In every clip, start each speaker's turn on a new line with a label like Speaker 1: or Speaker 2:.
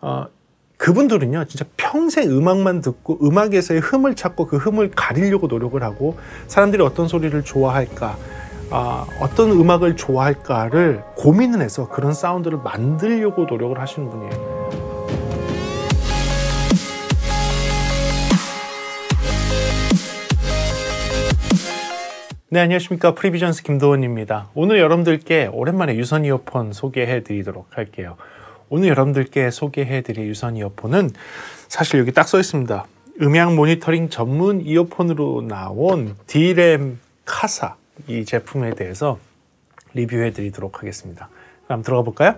Speaker 1: 어, 그분들은요, 진짜 평생 음악만 듣고 음악에서의 흠을 찾고 그 흠을 가리려고 노력을 하고 사람들이 어떤 소리를 좋아할까, 어, 어떤 음악을 좋아할까를 고민을 해서 그런 사운드를 만들려고 노력을 하시는 분이에요. 네, 안녕하십니까. 프리비전스 김도원입니다. 오늘 여러분들께 오랜만에 유선 이어폰 소개해 드리도록 할게요. 오늘 여러분들께 소개해드릴 유선 이어폰은 사실 여기 딱 써 있습니다. 음향 모니터링 전문 이어폰으로 나온 D램 카사 이 제품에 대해서 리뷰해드리도록 하겠습니다. 그럼 들어가 볼까요?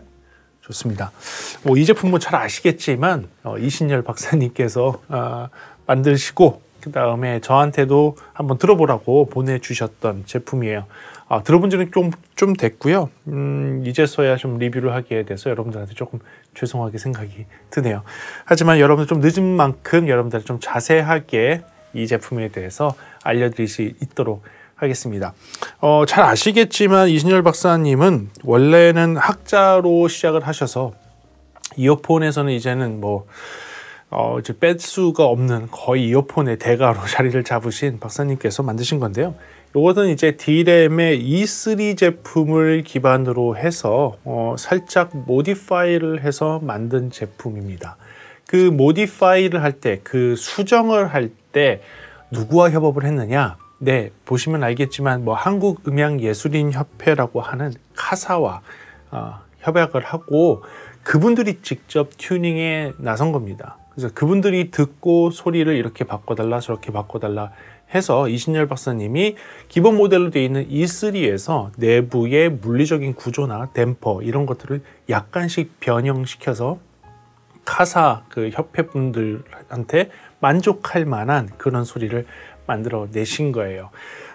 Speaker 1: 좋습니다. 뭐 이 제품 뭐잘 아시겠지만 어, 이신열 박사님께서 어, 만드시고 그 다음에 저한테도 한번 들어보라고 보내주셨던 제품이에요. 아, 들어본 지는 좀, 좀 됐고요. 음, 이제서야 좀 리뷰를 하기에 서 여러분들한테 조금 죄송하게 생각이 드네요. 하지만 여러분들 좀 늦은 만큼 여러분들 좀 자세하게 이 제품에 대해서 알려드릴 수 있도록 하겠습니다. 어, 잘 아시겠지만 이신열 박사님은 원래는 학자로 시작을 하셔서 이어폰에서는 이제는 뭐 어, 이제 뺄 수가 없는 거의 이어폰의 대가로 자리를 잡으신 박사님께서 만드신 건데요. 이거는 이제 D램의 E3 제품을 기반으로 해서 어, 살짝 모디파이를 해서 만든 제품입니다. 그 모디파이를 할 때, 그 수정을 할 때 누구와 협업을 했느냐? 네, 보시면 알겠지만 뭐 한국 음향 예술인 협회라고 하는 카사와 어, 협약을 하고 그분들이 직접 튜닝에 나선 겁니다. 그래서 그분들이 듣고 소리를 이렇게 바꿔달라 저렇게 바꿔달라 해서 이신열 박사님이 기본 모델로 되어 있는 E3에서 내부의 물리적인 구조나 댐퍼 이런 것들을 약간씩 변형시켜서 카사 그 협회 분들한테 만족할 만한 그런 소리를 만들어 내신 거예요.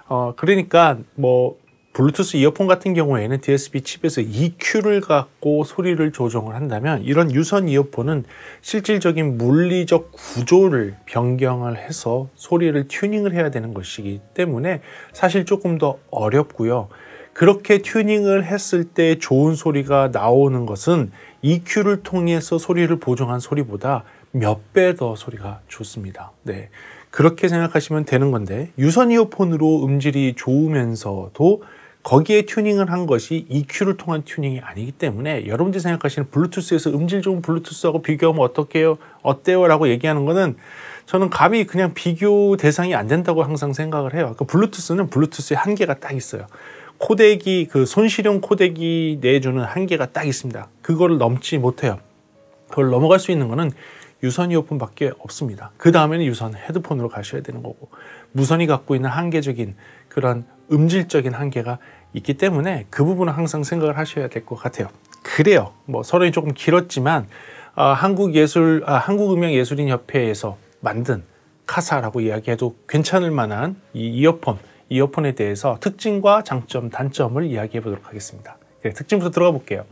Speaker 1: 어, 그러니까 뭐 블루투스 이어폰 같은 경우에는 DSP 칩에서 EQ를 갖고 소리를 조정을 한다면 이런 유선 이어폰은 실질적인 물리적 구조를 변경을 해서 소리를 튜닝을 해야 되는 것이기 때문에 사실 조금 더 어렵고요. 그렇게 튜닝을 했을 때 좋은 소리가 나오는 것은 EQ를 통해서 소리를 보정한 소리보다 몇 배 더 소리가 좋습니다. 네. 그렇게 생각하시면 되는 건데 유선 이어폰으로 음질이 좋으면서도 거기에 튜닝을 한 것이 EQ를 통한 튜닝이 아니기 때문에 여러분들이 생각하시는 블루투스에서 음질 좋은 블루투스하고 비교하면 어떻게요? 어때요? 라고 얘기하는 거는 저는 감히 그냥 비교 대상이 안 된다고 항상 생각을 해요. 그까 그러니까 블루투스는 블루투스의 한계가 딱 있어요. 코덱이 그 손실용 코덱이 내주는 한계가 딱 있습니다. 그거를 넘지 못해요. 그걸 넘어갈 수 있는 거는 유선 이어폰밖에 없습니다. 그 다음에는 유선 헤드폰으로 가셔야 되는 거고 무선이 갖고 있는 한계적인 그런 음질적인 한계가 있기 때문에 그 부분은 항상 생각을 하셔야 될 것 같아요. 그래요. 뭐 서론이 조금 길었지만 어, 한국 예술 아, 한국 음향 예술인 협회에서 만든 카사라고 이야기해도 괜찮을 만한 이 이어폰 이어폰에 대해서 특징과 장점, 단점을 이야기해 보도록 하겠습니다. 네, 특징부터 들어가 볼게요.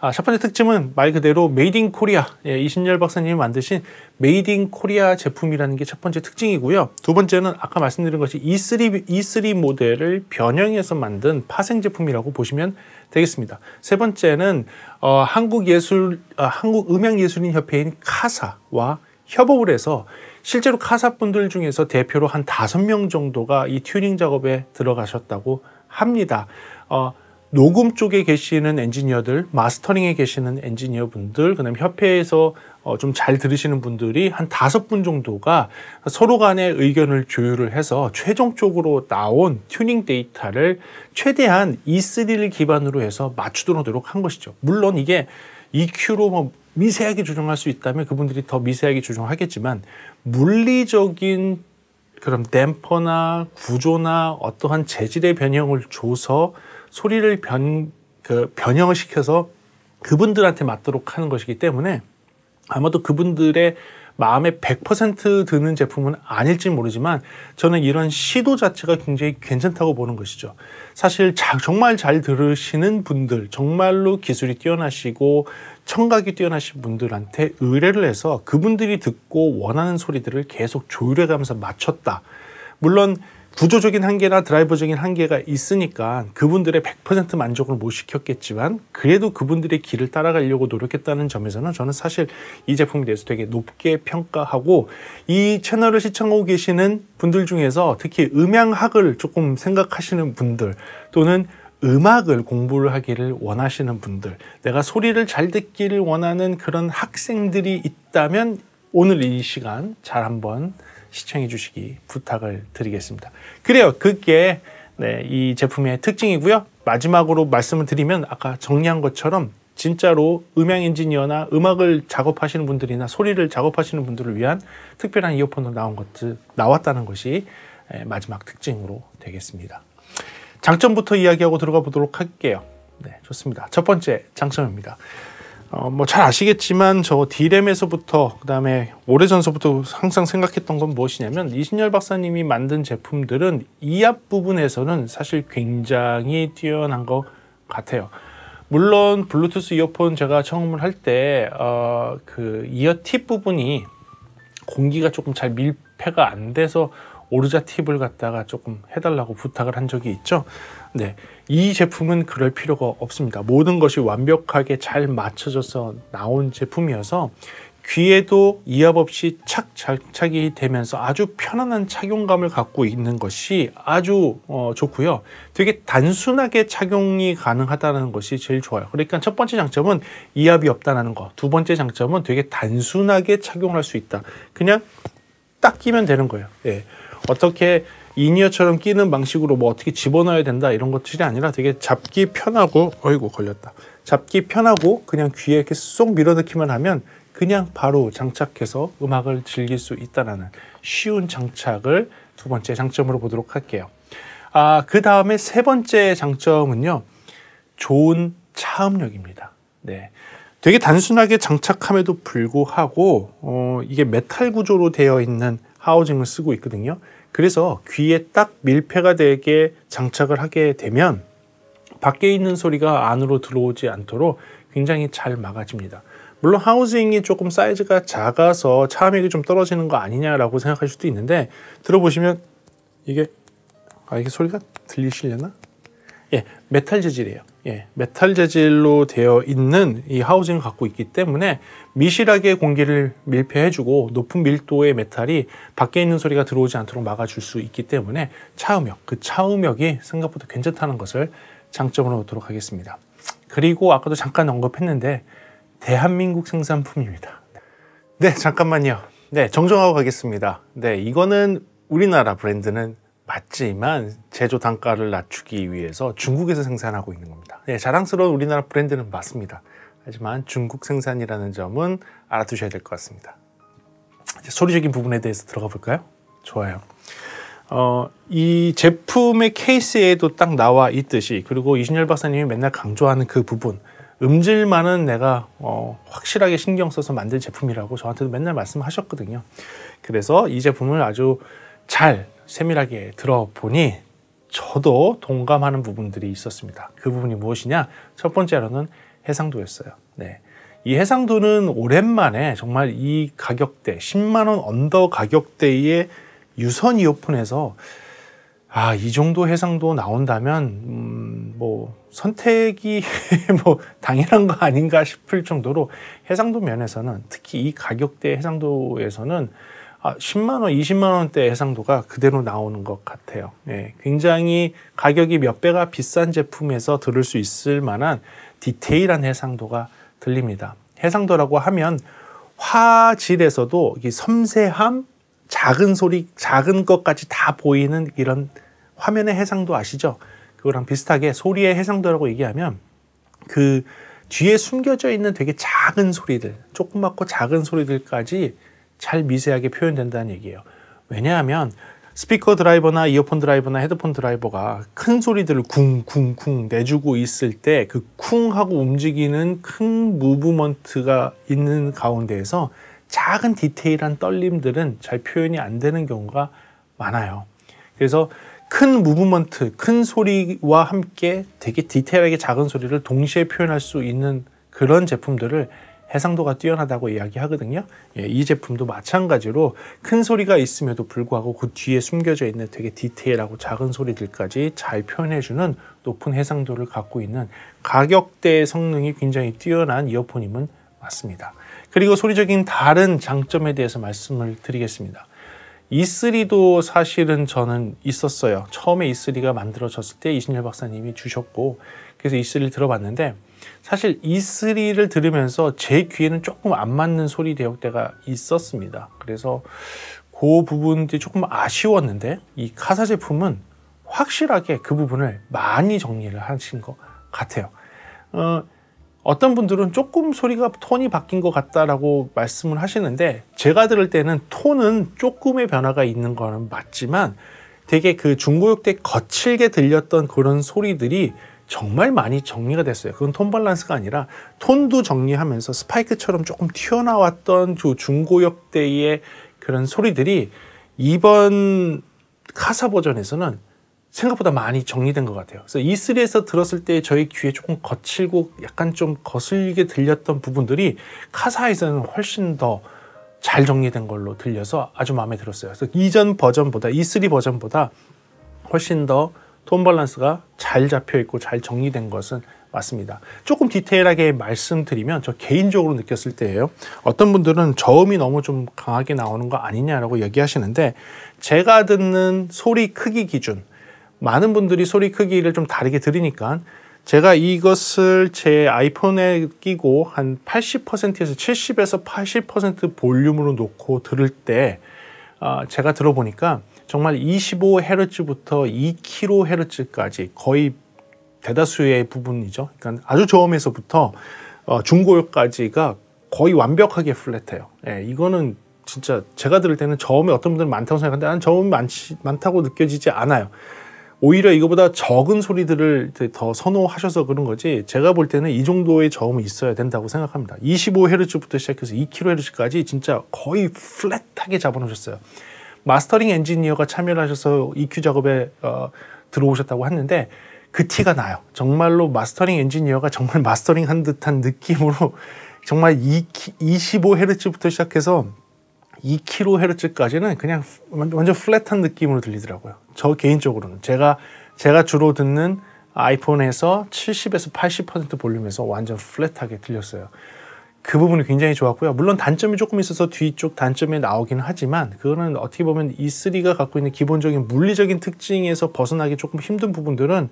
Speaker 1: 아, 첫 번째 특징은말 그대로 메이드 인 코리아 예, 이신열 박사님이 만드신 메이드 인 코리아 제품이라는 게 첫 번째 특징이고요. 두 번째는 아까 말씀드린 것이 E3, E3 모델을 변형해서 만든 파생 제품이라고 보시면 되겠습니다. 세 번째는 어, 한국예술, 어, 아, 한국음향예술인협회인 카사와 협업을 해서 실제로 카사 분들 중에서 대표로 한 다섯 명 정도가 이 튜닝 작업에 들어가셨다고 합니다. 어, 녹음 쪽에 계시는 엔지니어들, 마스터링에 계시는 엔지니어분들, 그다음 에 협회에서 어, 좀잘 들으시는 분들이 한 다섯 분 정도가 서로 간의 의견을 조율을 해서 최종적으로 나온 튜닝 데이터를 최대한 E3를 기반으로 해서 맞추도록 노력한 것이죠. 물론 이게 EQ로 뭐 미세하게 조정할 수 있다면 그분들이 더 미세하게 조정하겠지만 물리적인 그럼 댐퍼나 구조나 어떠한 재질의 변형을 줘서 소리를 변, 그 변형을 시켜서 그분들한테 맞도록 하는 것이기 때문에 아마도 그분들의 마음에 100% 드는 제품은 아닐지 모르지만 저는 이런 시도 자체가 굉장히 괜찮다고 보는 것이죠. 사실 자, 정말 잘 들으시는 분들, 정말로 기술이 뛰어나시고 청각이 뛰어나신 분들한테 의뢰를 해서 그분들이 듣고 원하는 소리들을 계속 조율해가면서 맞췄다. 물론 구조적인 한계나 드라이버적인 한계가 있으니까 그분들의 100% 만족을 못 시켰겠지만 그래도 그분들의 길을 따라가려고 노력했다는 점에서는 저는 사실 이 제품에 대해서 되게 높게 평가하고 이 채널을 시청하고 계시는 분들 중에서 특히 음향학을 조금 생각하시는 분들 또는 음악을 공부를 하기를 원하시는 분들 내가 소리를 잘 듣기를 원하는 그런 학생들이 있다면 오늘 이 시간 잘 한번 시청해 주시기 부탁을 드리겠습니다. 그래요. 그게 네, 이 제품의 특징이고요. 마지막으로 말씀을 드리면 아까 정리한 것처럼 진짜로 음향 엔지니어나 음악을 작업하시는 분들이나 소리를 작업하시는 분들을 위한 특별한 이어폰으로 나온 것들 나왔다는 것이 예, 마지막 특징으로 되겠습니다. 장점부터 이야기하고 들어가 보도록 할게요. 네, 좋습니다. 첫 번째 장점입니다. 어, 뭐잘 아시겠지만 저 D램에서부터 그다음에 오래전서부터 항상 생각했던 건 무엇이냐면 이신열 박사님이 만든 제품들은 이앞 부분에서는 사실 굉장히 뛰어난 것 같아요. 물론 블루투스 이어폰 제가 처음을 할 때그 어, 그 이어 팁 부분이 공기가 조금 잘 밀폐가 안 돼서 오르자 팁을 갖다가 조금 해달라고 부탁을 한 적이 있죠. 네, 이 제품은 그럴 필요가 없습니다. 모든 것이 완벽하게 잘 맞춰져서 나온 제품이어서 귀에도 이압 없이 착착착이 되면서 아주 편안한 착용감을 갖고 있는 것이 아주 어, 좋고요. 되게 단순하게 착용이 가능하다는 것이 제일 좋아요. 그러니까 첫 번째 장점은 이압이 없다는 거. 두 번째 장점은 되게 단순하게 착용할 수 있다. 그냥 딱 끼면 되는 거예요. 예. 어떻게 인이어처럼 끼는 방식으로 뭐 어떻게 집어넣어야 된다 이런 것들이 아니라 되게 잡기 편하고 어이구 걸렸다 잡기 편하고 그냥 귀에 이렇게 쏙 밀어넣기만 하면 그냥 바로 장착해서 음악을 즐길 수 있다라는 쉬운 장착을 두 번째 장점으로 보도록 할게요. 아, 그 다음에 세 번째 장점은요. 좋은 차음력입니다. 네. 되게 단순하게 장착함에도 불구하고 어, 이게 메탈 구조로 되어 있는 하우징을 쓰고 있거든요. 그래서 귀에 딱 밀폐가 되게 장착을 하게 되면 밖에 있는 소리가 안으로 들어오지 않도록 굉장히 잘 막아집니다. 물론 하우징이 조금 사이즈가 작아서 차음액이 좀 떨어지는 거 아니냐라고 생각할 수도 있는데 들어보시면 이게 아 이게 소리가 들리시려나? 예, 메탈 재질이에요. 예, 메탈 재질로 되어 있는 이 하우징을 갖고 있기 때문에 미실하게 공기를 밀폐해주고 높은 밀도의 메탈이 밖에 있는 소리가 들어오지 않도록 막아줄 수 있기 때문에 차음역, 그 차음역이 생각보다 괜찮다는 것을 장점으로 놓도록 하겠습니다. 그리고 아까도 잠깐 언급했는데 대한민국 생산품입니다. 네, 잠깐만요. 네, 정정하고 가겠습니다. 네, 이거는 우리나라 브랜드는 맞지만 제조 단가를 낮추기 위해서 중국에서 생산하고 있는 겁니다. 네, 자랑스러운 우리나라 브랜드는 맞습니다. 하지만 중국 생산이라는 점은 알아두셔야 될 것 같습니다. 소리적인 부분에 대해서 들어가 볼까요? 좋아요. 어, 이 제품의 케이스에도 딱 나와 있듯이 그리고 이신열 박사님이 맨날 강조하는 그 부분 음질만은 내가 어, 확실하게 신경 써서 만든 제품이라고 저한테도 맨날 말씀하셨거든요. 그래서 이 제품을 아주 잘 세밀하게 들어보니 저도 동감하는 부분들이 있었습니다. 그 부분이 무엇이냐? 첫 번째로는 해상도였어요. 네. 이 해상도는 오랜만에 정말 이 가격대, 10만원 언더 가격대의 유선 이어폰에서 아, 이 정도 해상도 나온다면, 음, 뭐, 선택이 뭐, 당연한 거 아닌가 싶을 정도로 해상도 면에서는 특히 이 가격대 해상도에서는 10만 아, 원, 20만 원대 해상도가 그대로 나오는 것 같아요. 예, 굉장히 가격이 몇 배가 비싼 제품에서 들을 수 있을 만한 디테일한 해상도가 들립니다. 해상도라고 하면 화질에서도 이 섬세함, 작은 소리, 작은 것까지 다 보이는 이런 화면의 해상도 아시죠? 그거랑 비슷하게 소리의 해상도라고 얘기하면 그 뒤에 숨겨져 있는 되게 작은 소리들, 조그맣고 작은 소리들까지 잘 미세하게 표현된다는 얘기예요. 왜냐하면 스피커 드라이버나 이어폰 드라이버나 헤드폰 드라이버가 큰 소리들을 쿵쿵쿵 내주고 있을 때 그 쿵 하고 움직이는 큰 무브먼트가 있는 가운데에서 작은 디테일한 떨림들은 잘 표현이 안 되는 경우가 많아요. 그래서 큰 무브먼트, 큰 소리와 함께 되게 디테일하게 작은 소리를 동시에 표현할 수 있는 그런 제품들을 해상도가 뛰어나다고 이야기하거든요. 예, 이 제품도 마찬가지로 큰 소리가 있음에도 불구하고 그 뒤에 숨겨져 있는 되게 디테일하고 작은 소리들까지 잘 표현해주는 높은 해상도를 갖고 있는 가격대 성능이 굉장히 뛰어난 이어폰임은 맞습니다. 그리고 소리적인 다른 장점에 대해서 말씀을 드리겠습니다. E3도 사실은 저는 있었어요. 처음에 E3가 만들어졌을 때 이신열 박사님이 주셨고 그래서 E3를 들어봤는데 사실 E3를 들으면서 제 귀에는 조금 안 맞는 소리 대역대가 있었습니다. 그래서 그 부분들이 조금 아쉬웠는데 이 카사 제품은 확실하게 그 부분을 많이 정리를 하신 것 같아요. 어, 어떤 분들은 조금 소리가 톤이 바뀐 것 같다라고 말씀을 하시는데 제가 들을 때는 톤은 조금의 변화가 있는 거는 맞지만 되게 그 중고역 때 거칠게 들렸던 그런 소리들이 정말 많이 정리가 됐어요. 그건 톤 밸런스가 아니라 톤도 정리하면서 스파이크처럼 조금 튀어나왔던 그 중고역 대의 그런 소리들이 이번 카사 버전에서는 생각보다 많이 정리된 것 같아요. 그래서 E3에서 들었을 때 저희 귀에 조금 거칠고 약간 좀 거슬리게 들렸던 부분들이 카사에서는 훨씬 더 잘 정리된 걸로 들려서 아주 마음에 들었어요. 그래서 이전 버전보다 E3 버전보다 훨씬 더돈 밸런스가 잘 잡혀 있고 잘 정리된 것은 맞습니다. 조금 디테일하게 말씀드리면 저 개인적으로 느꼈을 때예요. 어떤 분들은 저음이 너무 좀 강하게 나오는 거 아니냐라고 얘기하시는데 제가 듣는 소리 크기 기준 많은 분들이 소리 크기를 좀 다르게 들으니까 제가 이것을 제 아이폰에 끼고 한 80%에서 70에서 80% 볼륨으로 놓고 들을 때 아, 제가 들어보니까 정말 25Hz부터 2kHz까지 거의 대다수의 부분이죠. 그러니까 아주 저음에서부터 어, 중고음까지가 거의 완벽하게 플랫해요. 예, 이거는 진짜 제가 들을 때는 저음이 어떤 분들은 많다고 생각하는데 난 저음이 많지, 많다고 느껴지지 않아요. 오히려 이거보다 적은 소리들을 더 선호하셔서 그런 거지 제가 볼 때는 이 정도의 저음이 있어야 된다고 생각합니다. 25Hz부터 시작해서 2kHz까지 진짜 거의 플랫하게 잡아놓으셨어요. 마스터링 엔지니어가 참여를 하셔서 EQ 작업에 어, 들어오셨다고 했는데 그 티가 나요. 정말로 마스터링 엔지니어가 정말 마스터링 한 듯한 느낌으로 정말 2, 25Hz부터 시작해서 2kHz까지는 그냥 완전 플랫한 느낌으로 들리더라고요. 저 개인적으로는 제가 제가 주로 듣는 아이폰에서 70에서 80% 볼륨에서 완전 플랫하게 들렸어요. 그 부분이 굉장히 좋았고요. 물론 단점이 조금 있어서 뒤쪽 단점에 나오긴 하지만 그거는 어떻게 보면 E3가 갖고 있는 기본적인 물리적인 특징에서 벗어나기 조금 힘든 부분들은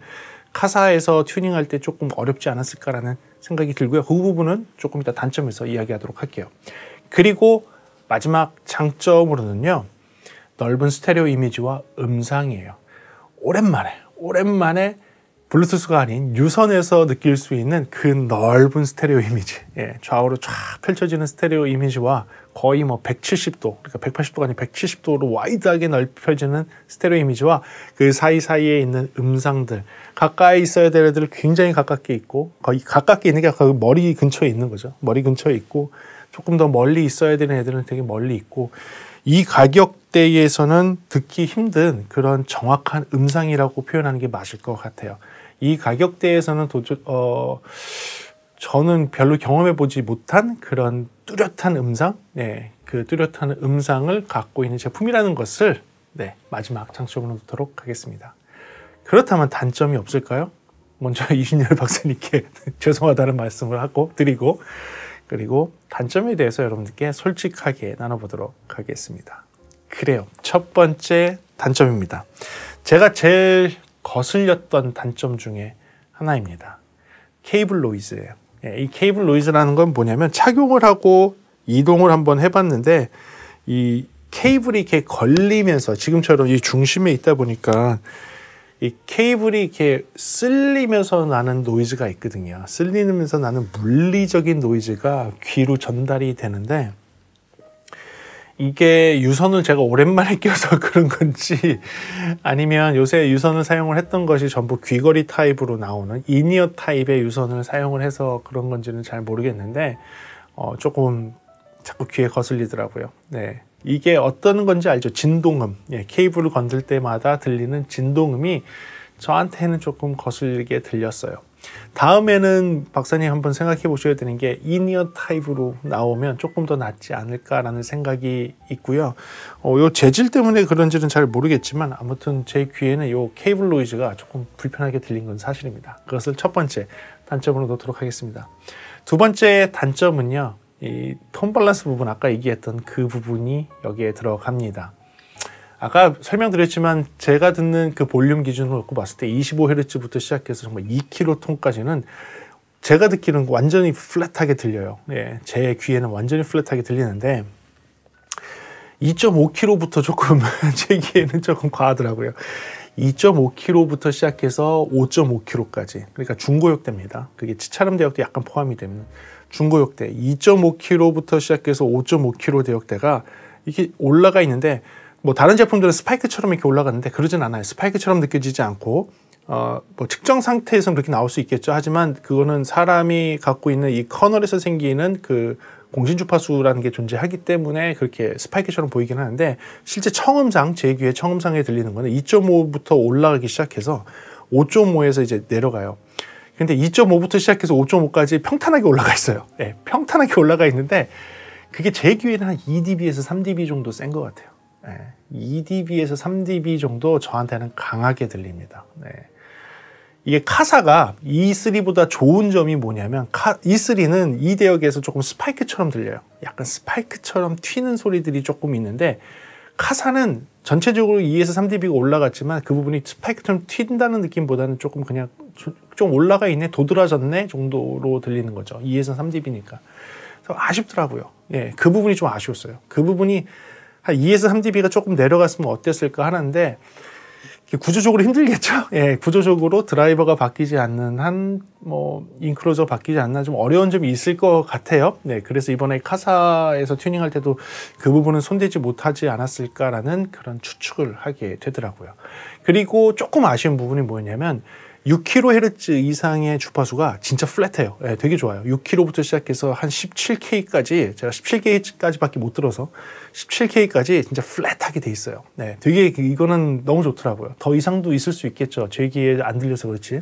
Speaker 1: 카사에서 튜닝할 때 조금 어렵지 않았을까라는 생각이 들고요. 그 부분은 조금 이따 단점에서 이야기하도록 할게요. 그리고 마지막 장점으로는요. 넓은 스테레오 이미지와 음상이에요. 오랜만에 오랜만에 블루투스가 아닌 유선에서 느낄 수 있는 그 넓은 스테레오 이미지 예, 좌우로 쫙 펼쳐지는 스테레오 이미지와 거의 뭐 170도 그러니까 180도가 아닌 170도로 와이드하게 넓혀지는 스테레오 이미지와 그 사이사이에 있는 음상들 가까이 있어야 될 애들 굉장히 가깝게 있고 거의 가깝게 있는 게 거의 머리 근처에 있는 거죠 머리 근처에 있고 조금 더 멀리 있어야 되는 애들은 되게 멀리 있고 이 가격대에서는 듣기 힘든 그런 정확한 음상이라고 표현하는 게 맞을 것 같아요. 이 가격대에서는 도저, 어, 저는 별로 경험해 보지 못한 그런 뚜렷한 음상, 네, 그 뚜렷한 음상을 갖고 있는 제품이라는 것을 네, 마지막 장점으로 놓도록 하겠습니다. 그렇다면 단점이 없을까요? 먼저 이신열 박사님께 죄송하다는 말씀을 하고 드리고 그리고 단점에 대해서 여러분들께 솔직하게 나눠보도록 하겠습니다. 그래요. 첫 번째 단점입니다. 제가 제일 거슬렸던 단점 중에 하나입니다. 케이블 노이즈예요. 예, 이 케이블 노이즈라는 건 뭐냐면 착용을 하고 이동을 한번 해봤는데 이 케이블이 이렇게 걸리면서 지금처럼 이 중심에 있다 보니까 이 케이블이 이렇게 쓸리면서 나는 노이즈가 있거든요. 쓸리면서 나는 물리적인 노이즈가 귀로 전달이 되는데 이게 유선을 제가 오랜만에 껴서 그런 건지 아니면 요새 유선을 사용을 했던 것이 전부 귀걸이 타입으로 나오는 이니어 타입의 유선을 사용을 해서 그런 건지는 잘 모르겠는데 어, 조금 자꾸 귀에 거슬리더라고요. 네. 이게 어떤 건지 알죠? 진동음. 예, 케이블을 건들 때마다 들리는 진동음이 저한테는 조금 거슬리게 들렸어요. 다음에는 박사님 한번 생각해 보셔야 되는 게 인이어 타입으로 나오면 조금 더 낫지 않을까라는 생각이 있고요. 어, 요 재질 때문에 그런지는 잘 모르겠지만 아무튼 제 귀에는 요 케이블 노이즈가 조금 불편하게 들린 건 사실입니다. 그것을 첫 번째 단점으로 놓도록 하겠습니다. 두 번째 단점은요. 이톤 밸런스 부분 아까 얘기했던 그 부분이 여기에 들어갑니다. 아까 설명드렸지만 제가 듣는 그 볼륨 기준으로 놓고 봤을 때 25Hz부터 시작해서 정말 2kg까지는 제가 듣기는 완전히 플랫하게 들려요. 예, 제 귀에는 완전히 플랫하게 들리는데 2.5kg부터 조금 제 귀에는 조금 과하더라고요. 2.5km부터 시작해서 5.5km까지 그러니까 중고역대입니다. 그게 차름 대역도 약간 포함이 됩니다. 중고역대 2.5km부터 시작해서 5.5km 대역대가 이게 렇 올라가 있는데 뭐 다른 제품들은 스파이크처럼 이렇게 올라가는데 그러진 않아요. 스파이크처럼 느껴지지 않고 어, 뭐 측정 상태에서는 그렇게 나올 수 있겠죠. 하지만 그거는 사람이 갖고 있는 이 커널에서 생기는 그 공신 주파수라는 게 존재하기 때문에 그렇게 스파이크처럼 보이긴 하는데 실제 청음상 제 귀에 청음상에 들리는 거는 2.5부터 올라가기 시작해서 5.5에서 이제 내려가요. 근데 2.5부터 시작해서 5.5까지 평탄하게 올라가 있어요. 네, 평탄하게 올라가 있는데 그게 제 기회는 한 2dB에서 3dB 정도 센 것 같아요. 네, 2dB에서 3dB 정도 저한테는 강하게 들립니다. 네. 이게 카사가 E3보다 좋은 점이 뭐냐면 E3는 이 대역에서 조금 스파이크처럼 들려요. 약간 스파이크처럼 튀는 소리들이 조금 있는데 카사는 전체적으로 2에서 3dB가 올라갔지만 그 부분이 스펙트럼 튄다는 느낌보다는 조금 그냥 좀 올라가 있네 도드라졌네 정도로 들리는 거죠 2에서 3dB니까 아쉽더라고요 예, 그 부분이 좀 아쉬웠어요 그 부분이 한 2에서 3dB가 조금 내려갔으면 어땠을까 하는데 예, 구조적으로 힘들겠죠. 예, 구조적으로 드라이버가 바뀌지 않는 한, 뭐, 인클로저 바뀌지 않나 좀 어려운 점이 있을 것 같아요. 네, 그래서 이번에 카사에서 튜닝할 때도 그 부분은 손대지 못하지 않았을까라는 그런 추측을 하게 되더라고요. 그리고 조금 아쉬운 부분이 뭐였냐면, 6kHz 이상의 주파수가 진짜 플랫해요. 네, 예, 되게 좋아요. 6km부터 시작해서 한 17k까지 제가 17k까지밖에 못 들어서 17k까지 진짜 플랫하게 돼 있어요. 네, 되게 그, 이거는 너무 좋더라고요. 더 이상도 있을 수 있겠죠. 제 귀에 안 들려서 그렇지.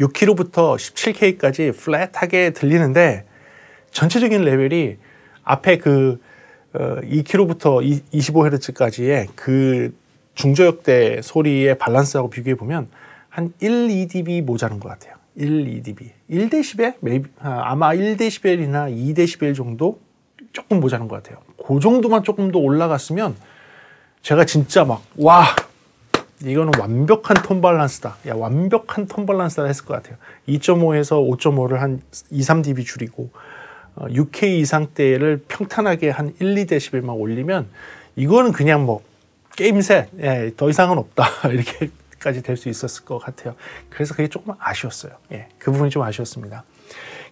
Speaker 1: 6km부터 17k까지 플랫하게 들리는데 전체적인 레벨이 앞에 그 2km부터 어, 25Hz까지의 그 중저역대 소리의 밸런스하고 비교해 보면 한 1, 2dB 모자란 것 같아요. 1, 2dB. 1dB? 아마 1dB이나 2dB 정도 조금 모자란 것 같아요. 그 정도만 조금 더 올라갔으면 제가 진짜 막, 와! 이거는 완벽한 톤 밸런스다. 야, 완벽한 톤 밸런스다 했을 것 같아요. 2.5에서 5.5를 한 2, 3dB 줄이고, 6K 어, 이상 대를 평탄하게 한 1, 2dB만 올리면, 이거는 그냥 뭐, 게임셋, 예, 더 이상은 없다. 이렇게 까지 될 수 있었을 것 같아요. 그래서 그게 조금 아쉬웠어요. 예, 그 부분이 좀 아쉬웠습니다.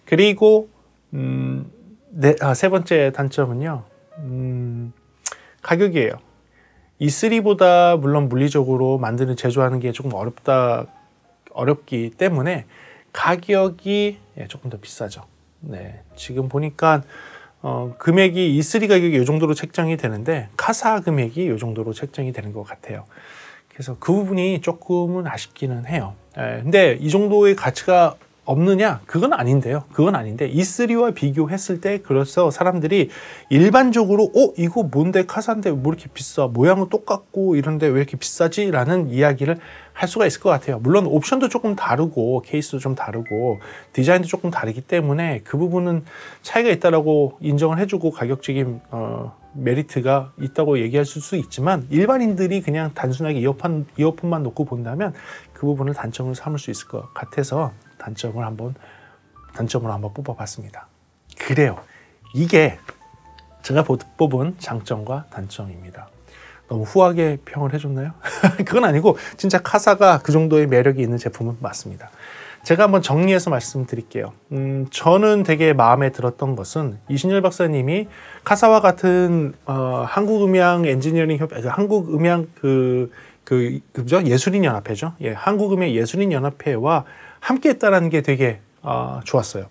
Speaker 1: 그리고 음, 네, 아, 세 번째 단점은요. 음, 가격이에요. E3보다 물론 물리적으로 만드는 제조하는 게 조금 어렵다 어렵기 때문에 가격이 예, 조금 더 비싸죠. 네, 지금 보니까 어, 금액이 E3 가격이 이 정도로 책정이 되는데 카사 금액이 이 정도로 책정이 되는 것 같아요. 그래서 그 부분이 조금은 아쉽기는 해요. 예, 근데 이 정도의 가치가 없느냐? 그건 아닌데요. 그건 아닌데 E3와 비교했을 때 그래서 사람들이 일반적으로 어 이거 뭔데 카사인데 뭐 이렇게 비싸? 모양은 똑같고 이런데 왜 이렇게 비싸지? 라는 이야기를 할 수가 있을 것 같아요. 물론 옵션도 조금 다르고 케이스도 좀 다르고 디자인도 조금 다르기 때문에 그 부분은 차이가 있다라고 인정을 해주고 가격 적인 어, 메리트가 있다고 얘기하실수 있지만 일반인들이 그냥 단순하게 이어폰, 이어폰만 놓고 본다면 그 부분을 단점으로 삼을 수 있을 것 같아서 단점을 한번 단점으로 한번 뽑아봤습니다. 그래요. 이게 제가 뽑은 장점과 단점입니다. 너무 후하게 평을 해줬나요? 그건 아니고 진짜 카사가 그 정도의 매력이 있는 제품은 맞습니다. 제가 한번 정리해서 말씀드릴게요. 음, 저는 되게 마음에 들었던 것은 이신열 박사님이 카사와 같은 어, 한국음향 엔지니어링 협 그 한국음향 그, 그, 그죠? 예술인연합회죠. 예, 한국음향 예술인연합회와 함께 했다는 게 되게 어, 좋았어요.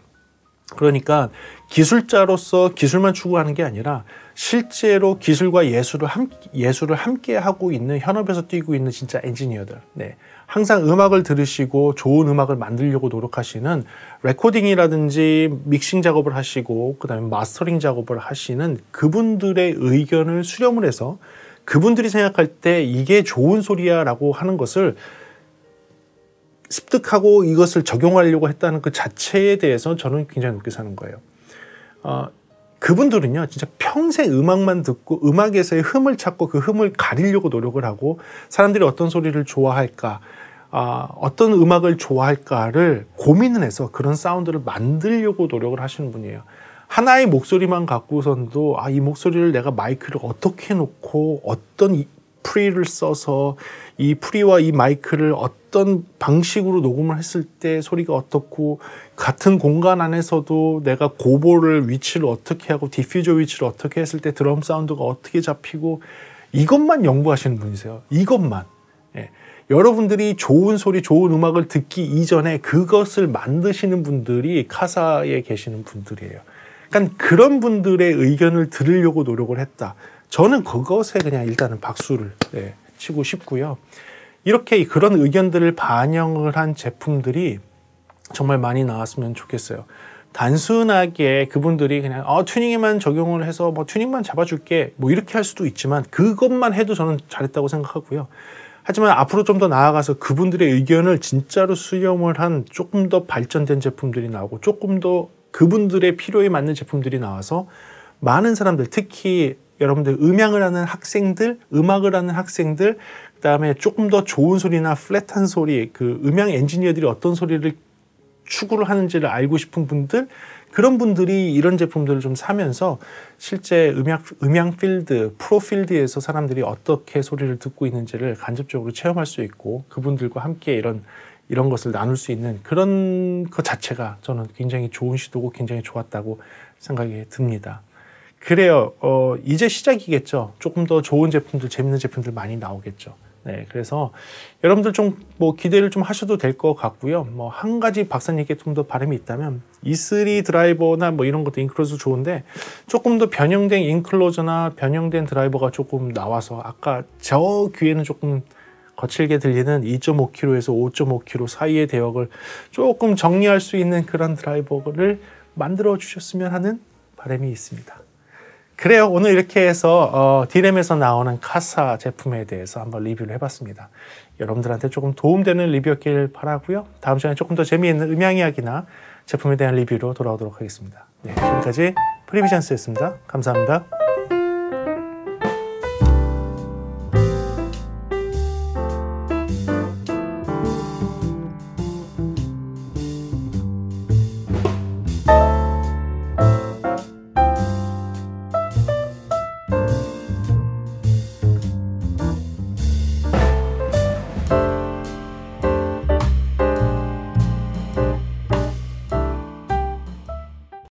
Speaker 1: 그러니까 기술자로서 기술만 추구하는 게 아니라 실제로 기술과 예술을 함, 예술을 함께 하고 있는 현업에서 뛰고 있는 진짜 엔지니어들. 네. 항상 음악을 들으시고 좋은 음악을 만들려고 노력하시는 레코딩이라든지 믹싱 작업을 하시고 그다음에 마스터링 작업을 하시는 그분들의 의견을 수렴을 해서 그분들이 생각할 때 이게 좋은 소리야라고 하는 것을 습득하고 이것을 적용하려고 했다는 그 자체에 대해서 저는 굉장히 높게 사는 거예요. 어, 그분들은요, 진짜 평생 음악만 듣고 음악에서의 흠을 찾고 그 흠을 가리려고 노력을 하고 사람들이 어떤 소리를 좋아할까, 아, 어떤 음악을 좋아할까를 고민을 해서 그런 사운드를 만들려고 노력을 하시는 분이에요. 하나의 목소리만 갖고선도 아, 이 목소리를 내가 마이크를 어떻게 놓고 어떤 프리를 써서 이 프리와 이 마이크를 어떤 방식으로 녹음을 했을 때 소리가 어떻고 같은 공간 안에서도 내가 고보를 위치를 어떻게 하고 디퓨저 위치를 어떻게 했을 때 드럼 사운드가 어떻게 잡히고 이것만 연구하시는 분이세요. 이것만. 예. 여러분들이 좋은 소리, 좋은 음악을 듣기 이전에 그것을 만드시는 분들이 카사에 계시는 분들이에요. 그러니까 그런 분들의 의견을 들으려고 노력을 했다. 저는 그것에 그냥 일단은 박수를 네, 치고 싶고요. 이렇게 그런 의견들을 반영을 한 제품들이 정말 많이 나왔으면 좋겠어요. 단순하게 그분들이 그냥 어, 튜닝에만 적용을 해서 뭐 튜닝만 잡아줄게 뭐 이렇게 할 수도 있지만 그것만 해도 저는 잘했다고 생각하고요. 하지만 앞으로 좀 더 나아가서 그분들의 의견을 진짜로 수렴을 한 조금 더 발전된 제품들이 나오고 조금 더 그분들의 필요에 맞는 제품들이 나와서 많은 사람들 특히 여러분들 음향을 하는 학생들, 음악을 하는 학생들, 그 다음에 조금 더 좋은 소리나 플랫한 소리, 그 음향 엔지니어들이 어떤 소리를 추구를 하는지를 알고 싶은 분들, 그런 분들이 이런 제품들을 좀 사면서 실제 음향, 음향 필드, 프로 필드에서 사람들이 어떻게 소리를 듣고 있는지를 간접적으로 체험할 수 있고 그분들과 함께 이런 이런 것을 나눌 수 있는 그런 것 자체가 저는 굉장히 좋은 시도고 굉장히 좋았다고 생각이 듭니다. 그래요. 어, 이제 시작이겠죠. 조금 더 좋은 제품들, 재밌는 제품들 많이 나오겠죠. 네, 그래서 여러분들 좀 뭐 기대를 좀 하셔도 될 것 같고요. 뭐 한 가지 박사님께 좀 더 바람이 있다면 E3 드라이버나 뭐 이런 것도 인클로즈 좋은데 조금 더 변형된 인클로저나 변형된 드라이버가 조금 나와서 아까 저 귀에는 조금 거칠게 들리는 2.5kg에서 5.5kg 사이의 대역을 조금 정리할 수 있는 그런 드라이버를 만들어 주셨으면 하는 바람이 있습니다. 그래요. 오늘 이렇게 해서 어, 디램에서 나오는 카사 제품에 대해서 한번 리뷰를 해봤습니다. 여러분들한테 조금 도움되는 리뷰였길 바라고요. 다음 시간에 조금 더 재미있는 음향 이야기나 제품에 대한 리뷰로 돌아오도록 하겠습니다. 네, 지금까지 프리비전스였습니다. 감사합니다.